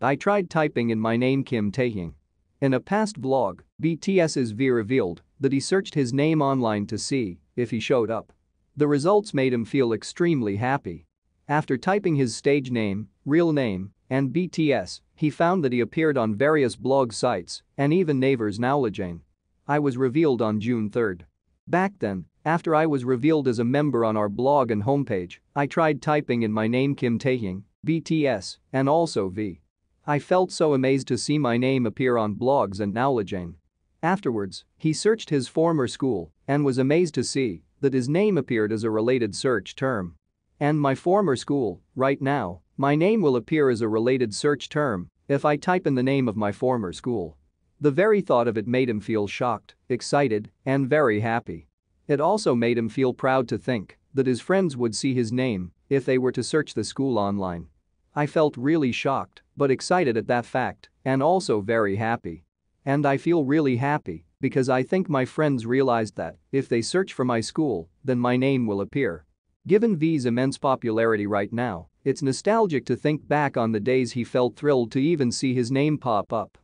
I tried typing in my name Kim Taehyung. In a past vlog, BTS's V revealed that he searched his name online to see if he showed up. The results made him feel extremely happy. After typing his stage name, real name, and BTS, he found that he appeared on various blog sites and even Naver's Nowlejane. I was revealed on June 3. Back then, after I was revealed as a member on our blog and homepage, I tried typing in my name Kim Taehyung, BTS, and also V. I felt so amazed to see my name appear on blogs and Nowlejane. Afterwards, he searched his former school and was amazed to see that his name appeared as a related search term. And my former school, right now, my name will appear as a related search term if I type in the name of my former school. The very thought of it made him feel shocked, excited, and very happy. It also made him feel proud to think that his friends would see his name if they were to search the school online. I felt really shocked, but excited at that fact, and also very happy. And I feel really happy because I think my friends realized that if they search for my school, then my name will appear. Given V's immense popularity right now, it's nostalgic to think back on the days he felt thrilled to even see his name pop up.